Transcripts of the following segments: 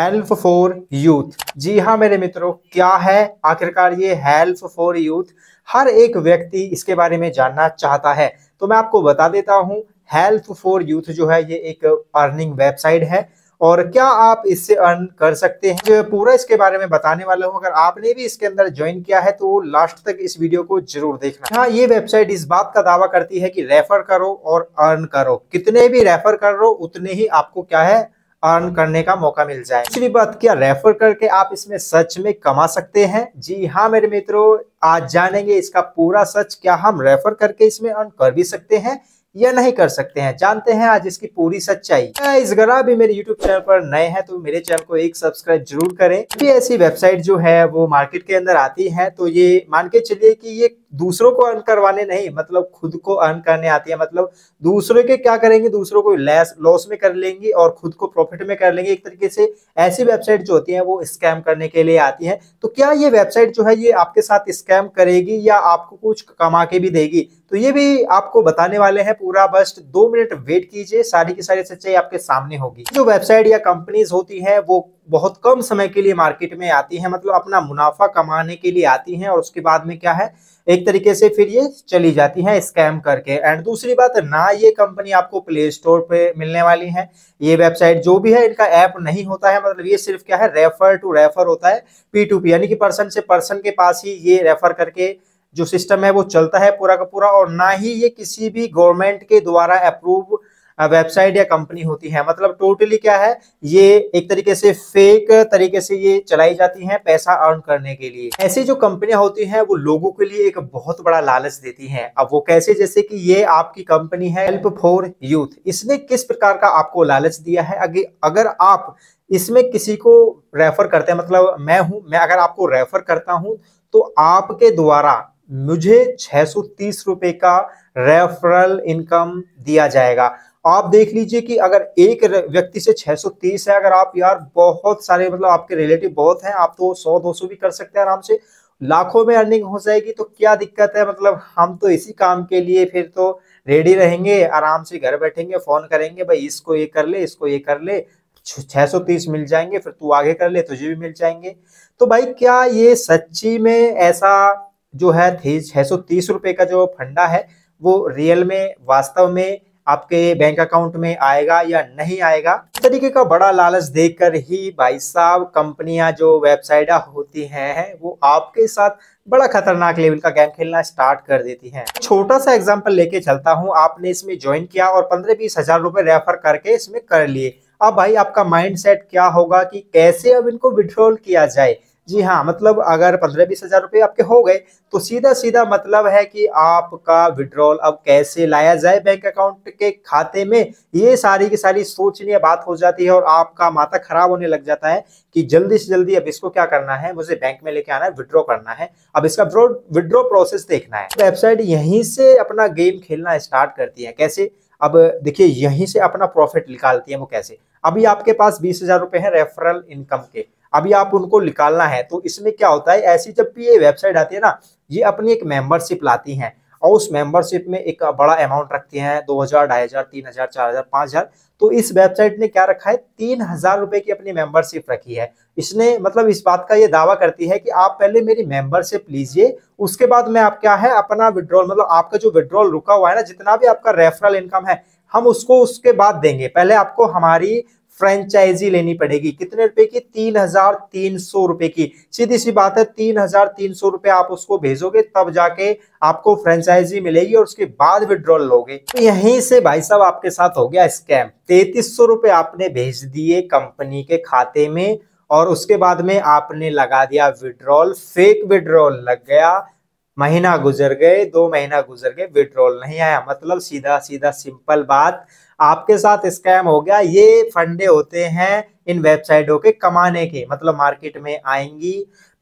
help for youth जी हाँ मेरे मित्रों क्या है आखिरकार ये हेल्प फॉर यूथ हर एक व्यक्ति इसके बारे में जानना चाहता है तो मैं आपको बता देता हूँ हेल्प फॉर यूथ जो है ये एक अर्निंग वेबसाइट है और क्या आप इससे अर्न कर सकते हैं जो पूरा इसके बारे में बताने वाला हूँ अगर आपने भी इसके अंदर ज्वाइन किया है तो लास्ट तक इस वीडियो को जरूर देखना हाँ ये वेबसाइट इस बात का दावा करती है कि रेफर करो और अर्न करो कितने भी रेफर करो उतने ही आपको क्या है अर्न करने का मौका मिल जाए किसी भी बात क्या रेफर करके आप इसमें सच में कमा सकते हैं जी हाँ मेरे मित्रों आज जानेंगे इसका पूरा सच क्या हम रेफर करके इसमें अर्न कर भी सकते हैं या नहीं कर सकते हैं जानते हैं आज इसकी पूरी सच्चाई इस अगर भी मेरे YouTube चैनल पर नए हैं तो मेरे चैनल को एक सब्सक्राइब जरूर करें ऐसी वेबसाइट जो है वो मार्केट के अंदर आती है तो ये मान के चलिए कि ये दूसरों को अर्न करवाने नहीं मतलब खुद को अर्न करने आती है मतलब दूसरे के क्या करेंगे दूसरों को लैस लॉस में कर लेंगी और खुद को प्रॉफिट में कर लेंगे एक तरीके से ऐसी वेबसाइट जो होती है वो स्कैम करने के लिए आती है तो क्या ये वेबसाइट जो है ये आपके साथ स्कैम करेगी या आपको कुछ कमा के भी देगी तो ये भी आपको बताने वाले हैं पूरा बस दो मिनट वेट कीजिए सारी की सारी सच्चाई आपके सामने होगी जो वेबसाइट या कंपनीज होती है वो बहुत कम समय के लिए मार्केट में आती है मतलब अपना मुनाफा कमाने के लिए आती है और उसके बाद में क्या है एक तरीके से फिर ये चली जाती है स्कैम करके एंड दूसरी बात ना ये कंपनी आपको प्ले स्टोर पे मिलने वाली है ये वेबसाइट जो भी है इनका ऐप नहीं होता है मतलब ये सिर्फ क्या है रेफर टू रेफर होता है पी टू पी यानी कि पर्सन से पर्सन के पास ही ये रेफर करके जो सिस्टम है वो चलता है पूरा का पूरा और ना ही ये किसी भी गवर्नमेंट के द्वारा अप्रूव वेबसाइट या कंपनी होती है मतलब टोटली क्या है ये एक तरीके से फेक तरीके से ये चलाई जाती हैं पैसा अर्न करने के लिए ऐसी जो कंपनियां होती हैं वो लोगों के लिए एक बहुत बड़ा लालच देती हैं अब वो कैसे जैसे कि ये आपकी कंपनी है हेल्प फॉर यूथ इसने किस प्रकार का आपको लालच दिया है अगर आप इसमें किसी को रेफर करते हैं मतलब मैं हूं मैं अगर आपको रेफर करता हूं तो आपके द्वारा मुझे तीस रुपए का रेफरल इनकम दिया जाएगा आप देख लीजिए कि अगर एक व्यक्ति से 630 है अगर आप यार बहुत सारे मतलब आपके रिलेटिव बहुत हैं आप तो 100 200 भी कर सकते हैं आराम से लाखों में अर्निंग हो जाएगी तो क्या दिक्कत है मतलब हम तो इसी काम के लिए फिर तो रेडी रहेंगे आराम से घर बैठेंगे फोन करेंगे भाई इसको ये कर ले इसको ये कर ले 630 मिल जाएंगे फिर तू आगे कर ले तुझे भी मिल जाएंगे तो भाई क्या ये सच्ची में ऐसा जो है छह सौ तीस रुपये का जो फंडा है वो रियल में वास्तव में आपके बैंक अकाउंट में आएगा या नहीं आएगा इस तरीके का बड़ा लालच देकर ही भाई साहब कंपनियां जो वेबसाइट होती हैं वो आपके साथ बड़ा खतरनाक लेवल का गेम खेलना स्टार्ट कर देती हैं छोटा सा एग्जांपल लेके चलता हूँ आपने इसमें ज्वाइन किया और पंद्रह बीस हजार रुपए रेफर करके इसमें कर लिए अब भाई आपका माइंड क्या होगा की कैसे अब इनको विड्रॉल किया जाए जी हाँ मतलब अगर पंद्रह बीस हजार रुपये आपके हो गए तो सीधा सीधा मतलब है कि आपका विड्रॉल अब कैसे लाया जाए बैंक अकाउंट के खाते में ये सारी की सारी सोचनीय बात हो जाती है और आपका माता खराब होने लग जाता है कि जल्दी से जल्दी अब इसको क्या करना है मुझे बैंक में लेके आना है विड्रॉ करना है अब इसका विड्रॉ प्रोसेस देखना है वेबसाइट यहीं से अपना गेम खेलना स्टार्ट करती है कैसे अब देखिए यहीं से अपना प्रॉफिट निकालती है वो कैसे अभी आपके पास बीस हजार रुपए है रेफरल इनकम के अभी आप उनको निकालना है तो इसमें क्या होता है ऐसी जब भी ये वेबसाइट आती है ना ये अपनी एक मेंबरशिप लाती हैं और उस मेंबरशिप में एक बड़ा अमाउंट रखते हैं दो हजार ढाई हजार तीन हजार चार हजार पांच हजार तो इस वेबसाइट ने क्या रखा है तीन हजार रुपए की अपनी मेंबरशिप रखी है इसने मतलब इस बात का ये दावा करती है कि आप पहले मेरी मेंबरशिप लीजिए उसके बाद मैं आप क्या है अपना विड्रॉल मतलब आपका जो विड्रॉल रुका हुआ है ना जितना भी आपका रेफरल इनकम है हम उसको उसके बाद देंगे पहले आपको हमारी फ्रेंचाइजी लेनी पड़ेगी कितने रुपए की तीन हजार तीन सौ रुपए की सीधी सी बात है तीन हजार तीन सौ रुपए आप उसको भेजोगे तब जाके आपको फ्रेंचाइजी मिलेगी और उसके बाद विड्रॉल लोगे तो यहीं से भाई साहब आपके साथ हो गया स्कैम तैतीस सौ रुपए आपने भेज दिए कंपनी के खाते में और उसके बाद में आपने लगा दिया विड्रॉल फेक विड्रॉल लग गया महीना गुजर गए दो महीना गुजर गए विड्रॉल नहीं आया मतलब सीधा सीधा सिंपल बात आपके साथ स्कैम हो गया ये फंडे होते हैं इन वेबसाइटों के कमाने के मतलब मार्केट में आएंगी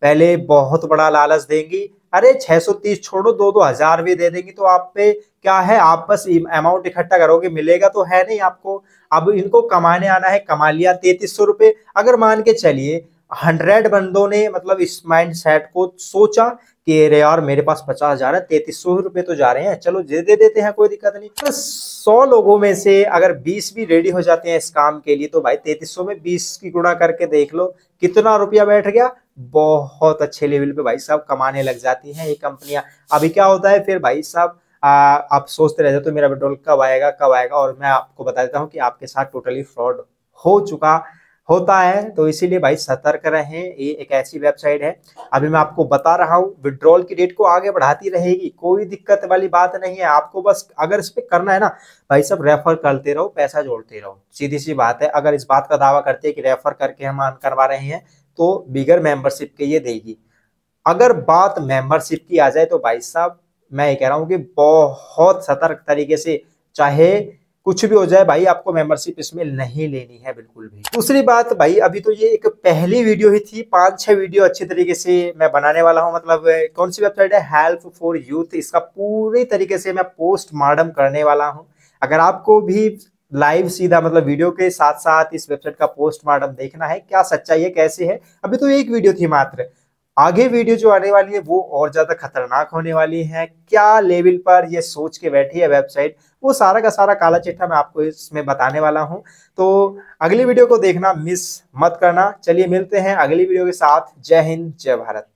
पहले बहुत बड़ा लालच देंगी अरे 630 छोड़ो दो दो हजार भी दे देंगी तो आप पे क्या है आप बस अमाउंट इकट्ठा करोगे मिलेगा तो है नहीं आपको अब इनको कमाने आना है कमा लिया तैतीस सौ रुपये अगर मान के चलिए हंड्रेड बंदों ने मतलब इस माइंड सेट को सोचा कि अरे यार मेरे पास पचास हजार है तैतीस सौ रुपये तो जा रहे हैं चलो दे दे देते हैं कोई दिक्कत नहीं तो सौ लोगों में से अगर बीस भी रेडी हो जाते हैं इस काम के लिए तो भाई तैतीस सौ में बीस की गुणा करके देख लो कितना रुपया बैठ गया बहुत अच्छे लेवल पे भाई साहब कमाने लग जाती हैं ये कंपनियां अभी क्या होता है फिर भाई साहब आप सोचते रहते तो मेरा पेट्रोल कब आएगा कब आएगा और मैं आपको बता देता हूँ कि आपके साथ टोटली फ्रॉड हो चुका होता है तो इसीलिए भाई सतर्क रहें ये एक ऐसी वेबसाइट है अभी मैं आपको बता रहा हूँ विड्रॉल की डेट को आगे बढ़ाती रहेगी कोई दिक्कत वाली बात नहीं है आपको बस अगर इस पर करना है ना भाई सब रेफर करते रहो पैसा जोड़ते रहो सीधी सी बात है अगर इस बात का दावा करते हैं कि रेफर करके हम करवा रहे हैं तो बिगर मेंबरशिप के ये देगी अगर बात मेंबरशिप की आ जाए तो भाई साहब मैं ये कह रहा हूँ कि बहुत सतर्क तरीके से चाहे कुछ भी हो जाए भाई आपको मेंबरशिप इसमें नहीं लेनी है बिल्कुल भी दूसरी बात भाई अभी तो ये एक पहली वीडियो ही थी पांच छह वीडियो अच्छे तरीके से मैं बनाने वाला हूँ मतलब कौन सी वेबसाइट है हेल्प फॉर यूथ इसका पूरी तरीके से मैं पोस्ट मार्डम करने वाला हूँ अगर आपको भी लाइव सीधा मतलब वीडियो के साथ साथ इस वेबसाइट का पोस्टमार्टम देखना है क्या सच्चाई है कैसे है अभी तो एक वीडियो थी मात्र आगे वीडियो जो आने वाली है वो और ज्यादा खतरनाक होने वाली है क्या लेवल पर ये सोच के बैठी है वेबसाइट वो सारा का सारा काला चिट्ठा मैं आपको इसमें बताने वाला हूं तो अगली वीडियो को देखना मिस मत करना चलिए मिलते हैं अगली वीडियो के साथ जय हिंद जय भारत